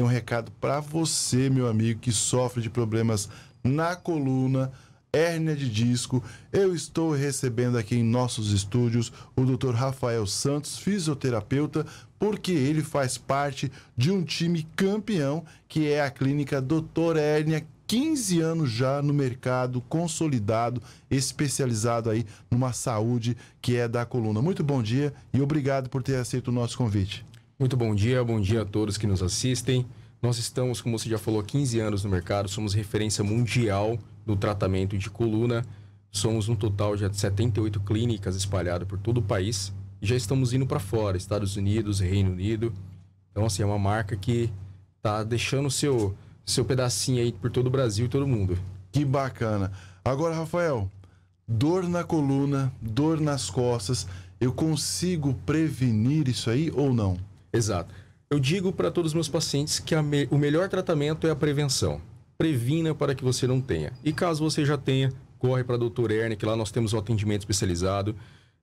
tem um recado para você, meu amigo, que sofre de problemas na coluna, hérnia de disco. Eu estou recebendo aqui em nossos estúdios o Dr. Rafael Santos, fisioterapeuta, porque ele faz parte de um time campeão que é a clínica Doutor Hérnia 15 anos já no mercado consolidado, especializado aí numa saúde que é da coluna. Muito bom dia e obrigado por ter aceito o nosso convite. Muito bom dia, bom dia a todos que nos assistem. Nós estamos, como você já falou, há 15 anos no mercado, somos referência mundial no tratamento de coluna. Somos um total de 78 clínicas espalhadas por todo o país e já estamos indo para fora, Estados Unidos, Reino Unido. Então, assim, é uma marca que tá deixando seu seu pedacinho aí por todo o Brasil e todo mundo. Que bacana. Agora, Rafael, dor na coluna, dor nas costas, eu consigo prevenir isso aí ou não? Exato. Eu digo para todos os meus pacientes que me... o melhor tratamento é a prevenção. Previna para que você não tenha. E caso você já tenha, corre para a doutora Erne, que lá nós temos o atendimento especializado.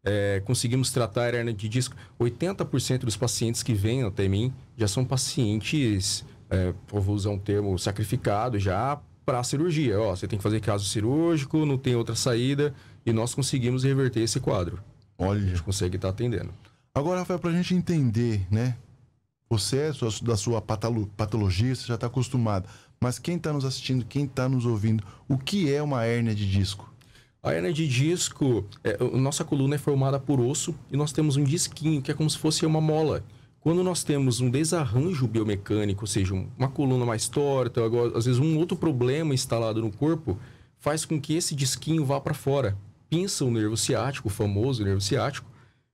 É, conseguimos tratar hernia de disco. 80% dos pacientes que vêm até mim já são pacientes, é, vou usar um termo, sacrificado já para a cirurgia. Ó, você tem que fazer caso cirúrgico, não tem outra saída, e nós conseguimos reverter esse quadro. Olha. A gente consegue estar tá atendendo. Agora, Rafael, para a gente entender, né? Você é sua, da sua patologia, você já está acostumado. Mas quem está nos assistindo, quem está nos ouvindo, o que é uma hérnia de disco? A hernia de disco, é, nossa coluna é formada por osso e nós temos um disquinho que é como se fosse uma mola. Quando nós temos um desarranjo biomecânico, ou seja, uma coluna mais torta, agora, às vezes um outro problema instalado no corpo, faz com que esse disquinho vá para fora. Pinça o nervo ciático, o famoso nervo ciático,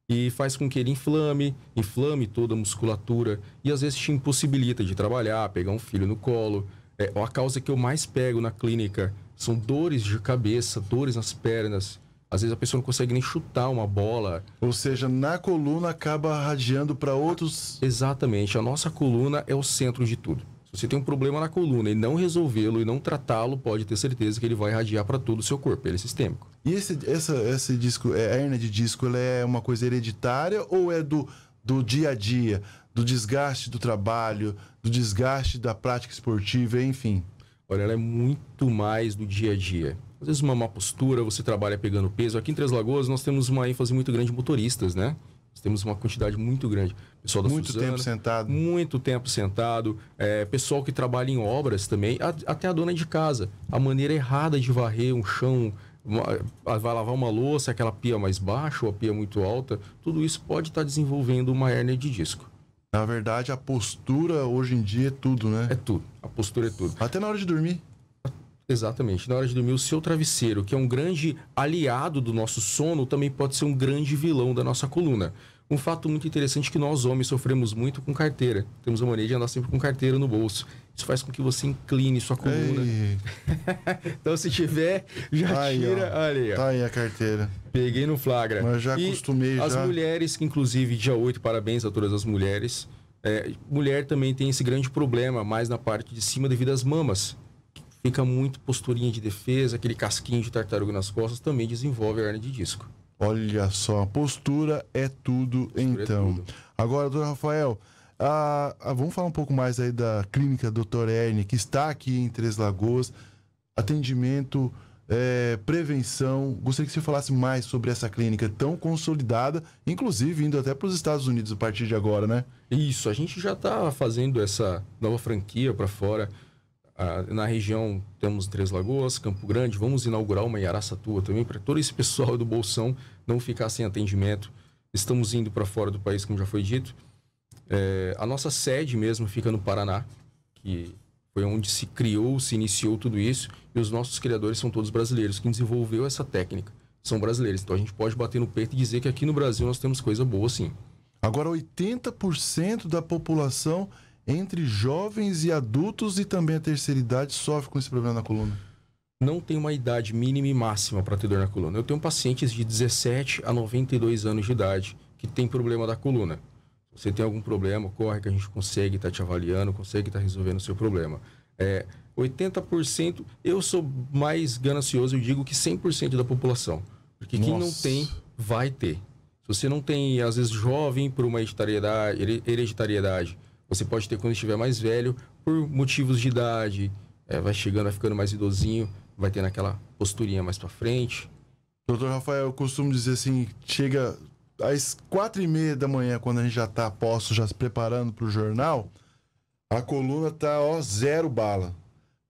e faz com que ele inflame, inflame toda a musculatura e às vezes te impossibilita de trabalhar, pegar um filho no colo. É, a causa que eu mais pego na clínica são dores de cabeça, dores nas pernas. Às vezes a pessoa não consegue nem chutar uma bola. Ou seja, na coluna acaba radiando para outros. Exatamente. A nossa coluna é o centro de tudo você tem um problema na coluna e não resolvê-lo e não tratá-lo, pode ter certeza que ele vai irradiar para todo o seu corpo. Ele é sistêmico. E esse, essa, esse disco, é, a hernia de disco, ela é uma coisa hereditária ou é do, do dia a dia, do desgaste do trabalho, do desgaste da prática esportiva, enfim? Olha, ela é muito mais do dia a dia. Às vezes uma má postura, você trabalha pegando peso. Aqui em Três Lagoas nós temos uma ênfase muito grande em motoristas, né? Nós temos uma quantidade muito grande. Pessoal da muito Suzana, tempo sentado. Muito tempo sentado. É, pessoal que trabalha em obras também. A, até a dona de casa. A maneira errada de varrer um chão, uma, vai lavar uma louça, aquela pia mais baixa ou a pia muito alta. Tudo isso pode estar desenvolvendo uma hérnia de disco. Na verdade, a postura hoje em dia é tudo, né? É tudo. A postura é tudo. Até na hora de dormir. Exatamente. Na hora de dormir, o seu travesseiro, que é um grande aliado do nosso sono, também pode ser um grande vilão da nossa coluna. Um fato muito interessante é que nós homens sofremos muito com carteira. Temos a mania de andar sempre com carteira no bolso. Isso faz com que você incline sua coluna. então, se tiver, já tá tira. Ó. Olha aí, ó. Tá aí a carteira. Peguei no flagra. Mas já e acostumei As já... mulheres, inclusive, dia 8, parabéns a todas as mulheres. É, mulher também tem esse grande problema, mais na parte de cima, devido às mamas fica muito posturinha de defesa, aquele casquinho de tartaruga nas costas também desenvolve a hernia de disco. Olha só, a postura é tudo postura é então. É tudo. Agora, doutor Rafael, a, a, vamos falar um pouco mais aí da clínica Doutor Erne, que está aqui em Três Lagoas. Atendimento, é, prevenção. Gostaria que você falasse mais sobre essa clínica tão consolidada, inclusive indo até para os Estados Unidos a partir de agora, né? Isso, a gente já está fazendo essa nova franquia para fora. Ah, na região temos Três Lagoas, Campo Grande, vamos inaugurar uma em também, para todo esse pessoal do Bolsão não ficar sem atendimento. Estamos indo para fora do país, como já foi dito. É, a nossa sede mesmo fica no Paraná, que foi onde se criou, se iniciou tudo isso, e os nossos criadores são todos brasileiros. Quem desenvolveu essa técnica são brasileiros. Então a gente pode bater no peito e dizer que aqui no Brasil nós temos coisa boa sim. Agora, 80% da população entre jovens e adultos e também a terceira idade sofre com esse problema na coluna? Não tem uma idade mínima e máxima para ter dor na coluna. Eu tenho pacientes de 17 a 92 anos de idade que têm problema da coluna. Se você tem algum problema, corre que a gente consegue estar tá te avaliando, consegue estar tá resolvendo o seu problema. É, 80%, eu sou mais ganancioso, eu digo que 100% da população. Porque Nossa. quem não tem, vai ter. Se você não tem, às vezes, jovem por uma hereditariedade, hereditariedade você pode ter quando estiver mais velho, por motivos de idade, é, vai chegando, vai ficando mais idosinho, vai tendo aquela posturinha mais para frente. Doutor Rafael, eu costumo dizer assim, chega às quatro e meia da manhã, quando a gente já tá posto, já se preparando para o jornal, a coluna tá ó, zero bala.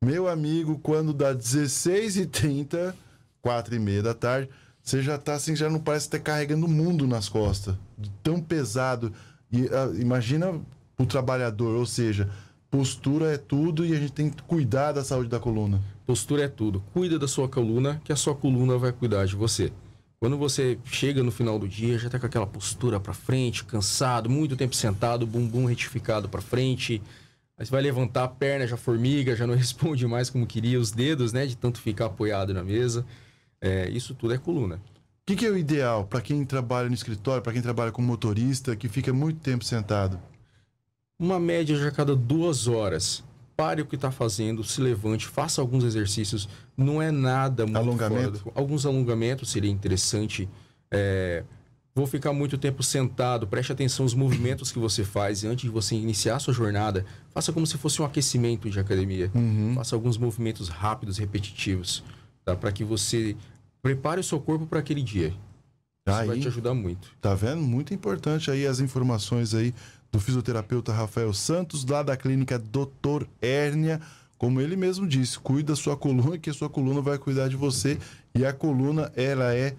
Meu amigo, quando dá 16h30, quatro e meia da tarde, você já tá assim, já não parece estar tá carregando o mundo nas costas. Tão pesado. E, ah, imagina para o trabalhador, ou seja, postura é tudo e a gente tem que cuidar da saúde da coluna. Postura é tudo. Cuida da sua coluna, que a sua coluna vai cuidar de você. Quando você chega no final do dia, já está com aquela postura para frente, cansado, muito tempo sentado, bumbum retificado para frente. Aí você vai levantar a perna, já formiga, já não responde mais como queria, os dedos, né? De tanto ficar apoiado na mesa. É, isso tudo é coluna. O que, que é o ideal para quem trabalha no escritório, para quem trabalha como motorista, que fica muito tempo sentado? uma média já a cada duas horas. Pare o que está fazendo, se levante, faça alguns exercícios. Não é nada muito Alongamento? Fora. Alguns alongamentos seria interessante. É, vou ficar muito tempo sentado, preste atenção aos movimentos que você faz e antes de você iniciar a sua jornada, faça como se fosse um aquecimento de academia. Uhum. Faça alguns movimentos rápidos, repetitivos, tá? para que você prepare o seu corpo para aquele dia. Isso aí, vai te ajudar muito. Tá vendo? Muito importante aí as informações aí do fisioterapeuta Rafael Santos, lá da clínica Doutor Hérnia. Como ele mesmo disse, cuida sua coluna, que a sua coluna vai cuidar de você. E a coluna, ela é.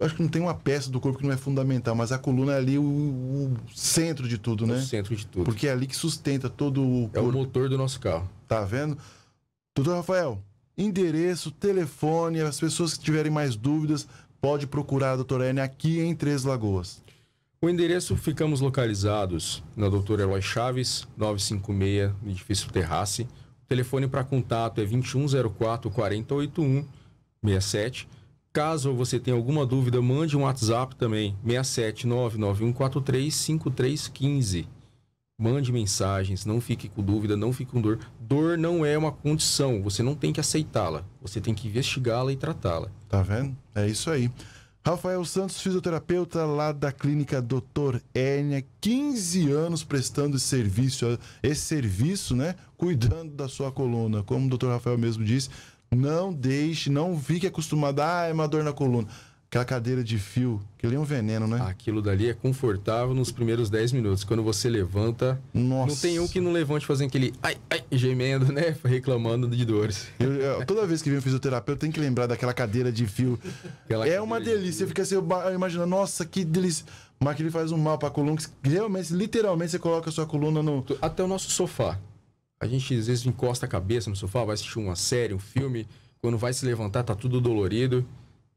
Acho que não tem uma peça do corpo que não é fundamental, mas a coluna é ali o, o centro de tudo, é né? O centro de tudo. Porque é ali que sustenta todo o. Corpo. É o motor do nosso carro. Tá vendo? Doutor Rafael, endereço, telefone, as pessoas que tiverem mais dúvidas, pode procurar a doutora Hérnia aqui em Três Lagoas. O endereço ficamos localizados na Doutora Eloy Chaves, 956, no edifício Terrace. O telefone para contato é 2104 4081 67. Caso você tenha alguma dúvida, mande um WhatsApp também, 67991435315. Mande mensagens, não fique com dúvida, não fique com dor. Dor não é uma condição, você não tem que aceitá-la, você tem que investigá-la e tratá-la. Tá vendo? É isso aí. Rafael Santos, fisioterapeuta lá da clínica Doutor Enia, 15 anos prestando esse serviço, esse serviço, né? Cuidando da sua coluna. Como o doutor Rafael mesmo disse, não deixe, não fique acostumado, ah, é uma dor na coluna. Aquela cadeira de fio, aquilo é um veneno, né? Aquilo dali é confortável nos primeiros 10 minutos. Quando você levanta, Nossa. não tem um que não levante fazendo aquele ai, ai, gemendo, né? Reclamando de dores. Eu, eu, toda vez que vem um fisioterapeuta, tem que lembrar daquela cadeira de fio. Aquela é uma delícia. De fica assim, imaginando, nossa, que delícia. Mas que ele faz um mal pra coluna, realmente, literalmente, você coloca a sua coluna no. Até o nosso sofá. A gente às vezes encosta a cabeça no sofá, vai assistir uma série, um filme. Quando vai se levantar, tá tudo dolorido.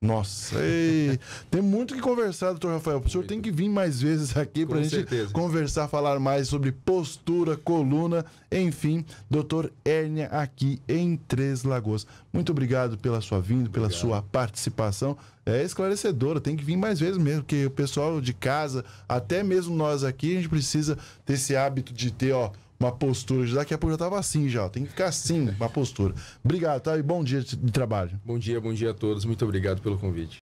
Nossa, ei, tem muito que conversar, doutor Rafael. O senhor tem que vir mais vezes aqui para a gente certeza. conversar, falar mais sobre postura, coluna, enfim. Doutor Hérnia aqui em Três Lagoas. Muito obrigado pela sua vinda, obrigado. pela sua participação. É esclarecedora, tem que vir mais vezes mesmo, porque o pessoal de casa, até mesmo nós aqui, a gente precisa ter esse hábito de ter, ó, uma postura. Daqui a pouco já tava assim já. Tem que ficar assim, uma postura. Obrigado, tá? E bom dia de trabalho. Bom dia, bom dia a todos. Muito obrigado pelo convite.